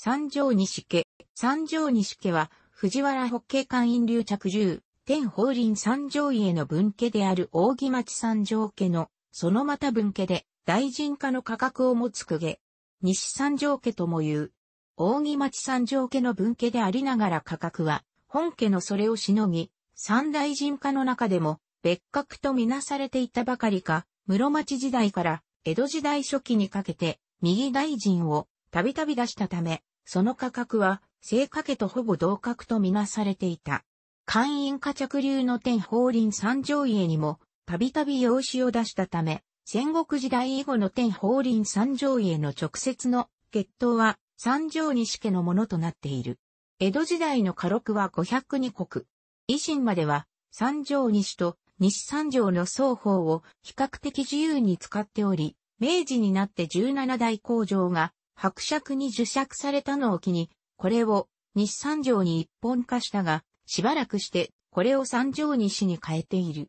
三条西家。三条西家は、藤原北家官院流着従、天法林三条家の分家である大木町三条家の、そのまた分家で、大臣家の価格を持つ公家。西三条家とも言う。大木町三条家の分家でありながら価格は、本家のそれをしのぎ、三大臣家の中でも、別格とみなされていたばかりか、室町時代から江戸時代初期にかけて、右大臣をたびたび出したため、その価格は、聖火家とほぼ同格とみなされていた。官員家着流の天法輪三条家にも、たびたび用紙を出したため、戦国時代以後の天法輪三条家の直接の血統は三条西家のものとなっている。江戸時代の家禄は502国。維新までは三条西と西三条の双方を比較的自由に使っており、明治になって17代工場が伯爵に受爵されたのを機に、これを日三条に一本化したが、しばらくしてこれを三条西に変えている。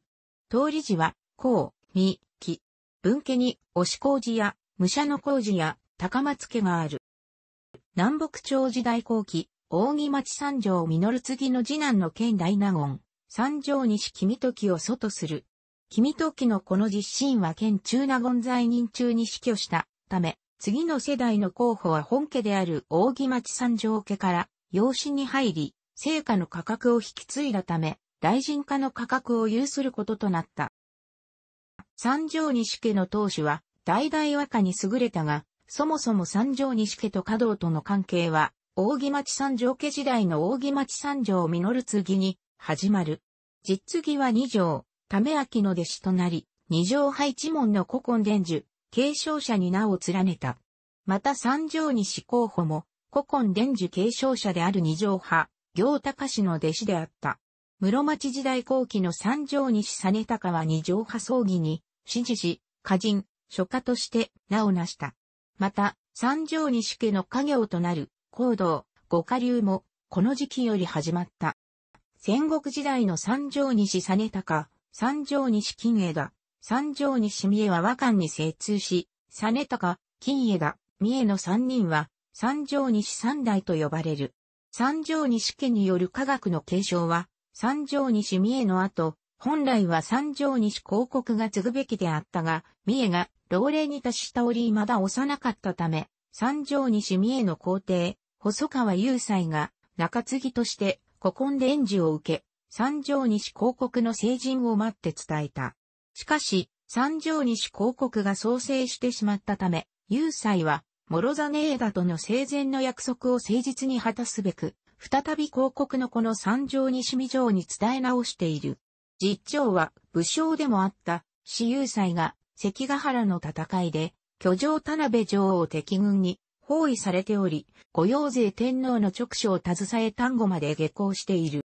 通り字は、公、み、き。文家に、押し工事や、武者の工事や、高松家がある。南北朝時代後期、大木町三条実る次の次男の県大納言、三条西君時を祖とする。君時のこの実心は県中納言在任中に死去したため、次の世代の候補は本家である扇町三条家から養子に入り、成果の価格を引き継いだため、大臣家の価格を有することとなった。三条西家の当主は、大々和歌に優れたが、そもそも三条西家と華道との関係は、扇町三条家時代の扇町三条実る継に始まる。実継は二条、為明の弟子となり、二条配置門の古今伝授、継承者に名を連ねた。また三条西候補も、古今伝授継承者である二条派、行隆氏の弟子であった。室町時代後期の三条西実高は二条派葬儀に、支持し、歌人、書家として名を成した。また、三条西家の家業となる、行動、五家流も、この時期より始まった。戦国時代の三条西実高、三条西金江だ。三条西三重は和漢に精通し、実高、金江が、三重の三人は、三条西三代と呼ばれる。三条西家による科学の継承は、三条西三重の後、本来は三条西広告が継ぐべきであったが、三重が老齢に達した折まだ幼かったため、三条西三重の皇帝、細川雄斎が中継ぎとして古今で演じを受け、三条西広告の成人を待って伝えた。しかし、三条西広告が創生してしまったため、有斎は、諸ザネーダとの生前の約束を誠実に果たすべく、再び広告のこの三条西美城に伝え直している。実長は武将でもあった、私有祭が関ヶ原の戦いで、居城田辺城を敵軍に包囲されており、御用勢天皇の直所を携え丹後まで下校している。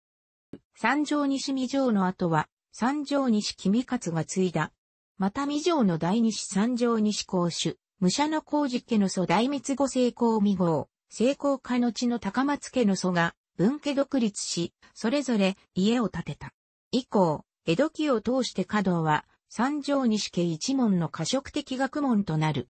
三条西美城の後は、三条西君勝が継いだ。また未条の第二子三条西公主、武者の工事家の祖大密後成功未号、成功家の地の高松家の祖が、分家独立し、それぞれ家を建てた。以降、江戸期を通して華道は、三条西家一門の過食的学問となる。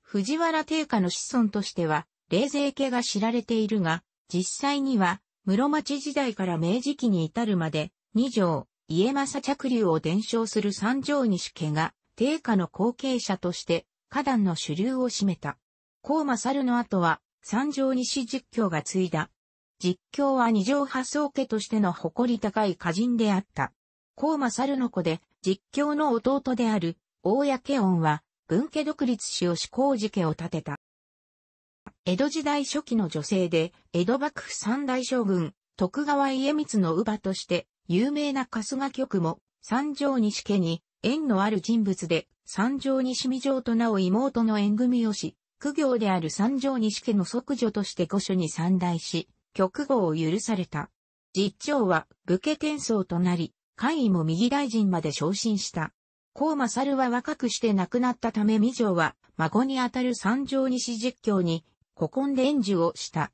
藤原定家の子孫としては、冷泉家が知られているが、実際には、室町時代から明治期に至るまで、二条、家政着流を伝承する三条西家が、定家の後継者として、花壇の主流を占めた。高勝の後は、三条西実況が継いだ。実況は二条発想家としての誇り高い歌人であった。高勝の子で、実況の弟である、大谷家恩は、文家独立し吉公寺家を建てた。江戸時代初期の女性で、江戸幕府三大将軍、徳川家光の乳母として、有名な春日局も、三条西家に縁のある人物で、三条西美城となお妹の縁組をし、苦行である三条西家の即女として御所に参大し、局号を許された。実長は武家転送となり、会員も右大臣まで昇進した。高勝は若くして亡くなったため美女は孫にあたる三条西実況に古今で授をした。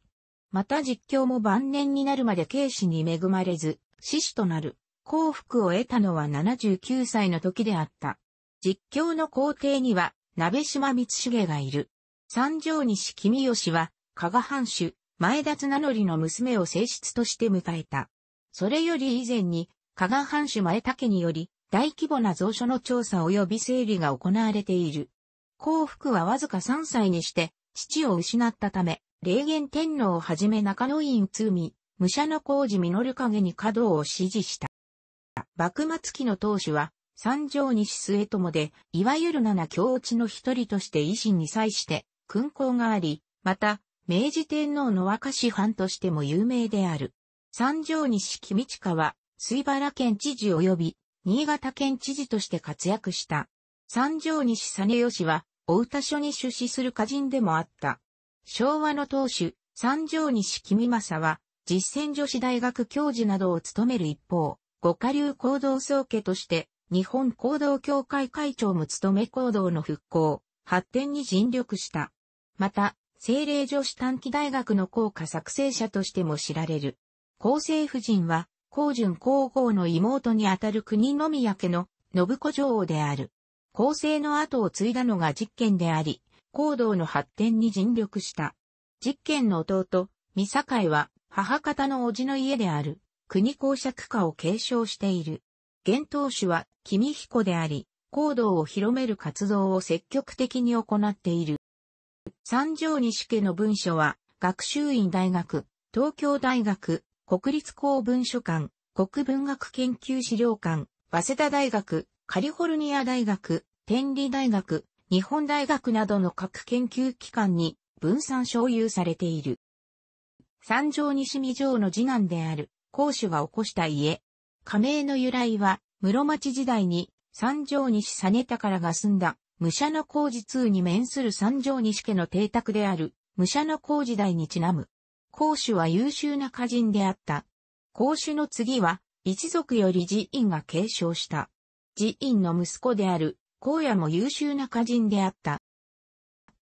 また実況も晩年になるまで軽視に恵まれず、死死となる幸福を得たのは79歳の時であった。実況の皇帝には、鍋島光重がいる。三条西君吉は、加賀藩主、前田綱則の娘を正室として迎えた。それより以前に、加賀藩主前田家により、大規模な蔵書の調査及び整理が行われている。幸福はわずか3歳にして、父を失ったため、霊元天皇をはじめ中野院通み、武者の工事実る影に稼働を指示した。幕末期の当主は、三条西末友で、いわゆる七教落ちの一人として維新に際して、勲功があり、また、明治天皇の若師藩としても有名である。三条西君近は、水原県知事及び、新潟県知事として活躍した。三条西実義は、大田所に出資する歌人でもあった。昭和の当主、三条西君正は、実践女子大学教授などを務める一方、五下流行動総家として、日本行動協会会長も務め行動の復興、発展に尽力した。また、精霊女子短期大学の校歌作成者としても知られる。厚生夫人は、高順皇后の妹にあたる国宮家の信子女王である。厚生の後を継いだのが実験であり、行動の発展に尽力した。実験の弟、三坂は、母方の叔父の家である、国公爵家を継承している。現当主は、君彦であり、行動を広める活動を積極的に行っている。三条西家の文書は、学習院大学、東京大学、国立公文書館、国文学研究資料館、早稲田大学、カリフォルニア大学、天理大学、日本大学などの各研究機関に分散所有されている。三条西見城の次男である、公主が起こした家。仮名の由来は、室町時代に、三条西実らが住んだ、武者の工事通に面する三条西家の邸宅である、武者の工時代にちなむ。公主は優秀な家人であった。公主の次は、一族より寺院が継承した。寺院の息子である、孔也も優秀な家人であった。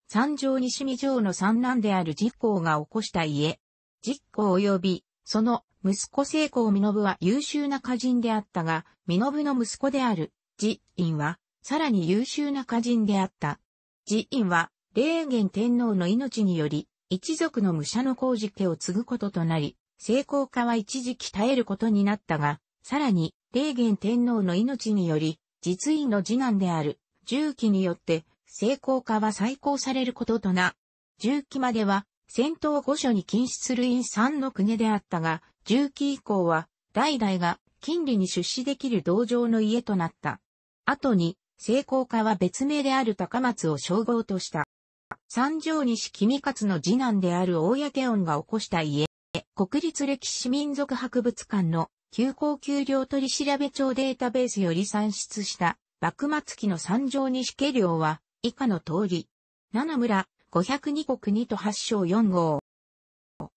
三条西見城の三男である寺行が起こした家。実行及び、その息子聖光身信は優秀な歌人であったが、身信の息子である、実院は、さらに優秀な歌人であった。実院は、霊元天皇の命により、一族の武者の工事家を継ぐこととなり、聖光家は一時期耐えることになったが、さらに、霊元天皇の命により、実院の次男である、重機によって、成功化は再興されることとな。重機までは、戦闘御所に禁止する院三の国であったが、重機以降は、代々が金利に出資できる道場の家となった。後に、成功家は別名である高松を称号とした。三条西君勝の次男である大宅恩が起こした家、国立歴史民族博物館の休校給料取調べ帳データベースより算出した幕末期の三条西家寮は以下の通り、七村、502国2と8章4号。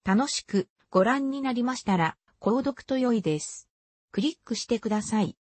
楽しくご覧になりましたら、購読と良いです。クリックしてください。